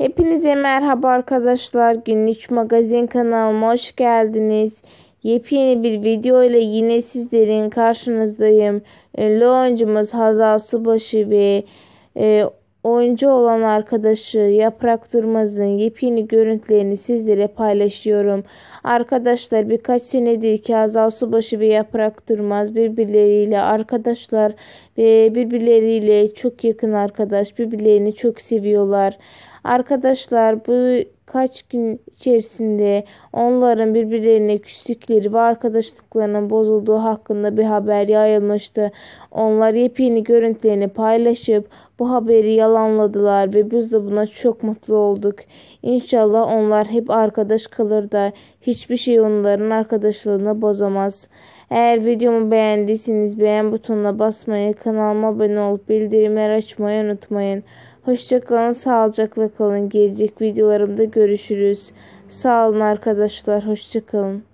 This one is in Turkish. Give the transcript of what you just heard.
Hepinize merhaba arkadaşlar. Günlük magazin kanalıma hoş geldiniz. Yepyeni bir video ile yine sizlerin karşınızdayım. Ünlü ee, oyuncumuz Hazal Subaşı ve e, oyuncu olan arkadaşı Yaprak Durmaz'ın yepyeni görüntülerini sizlere paylaşıyorum. Arkadaşlar birkaç senedir ki Azal Subaşı ve Yaprak Durmaz birbirleriyle arkadaşlar ve birbirleriyle çok yakın arkadaş birbirlerini çok seviyorlar. Arkadaşlar bu kaç gün içerisinde onların birbirlerine küstükleri ve arkadaşlıklarının bozulduğu hakkında bir haber yayılmıştı. Onlar yepyeni görüntülerini paylaşıp bu haberi yalanladılar ve biz de buna çok mutlu olduk. İnşallah onlar hep arkadaş kalır da hiçbir şey onların arkadaşlığını bozamaz. Eğer videomu beğendiyseniz beğen butonuna basmayı, kanalıma abone olup bildirimleri açmayı unutmayın. Hoşçakalın, sağlıcakla kalın. Gelecek videolarımda görüşürüz. Sağ olun arkadaşlar, hoşçakalın.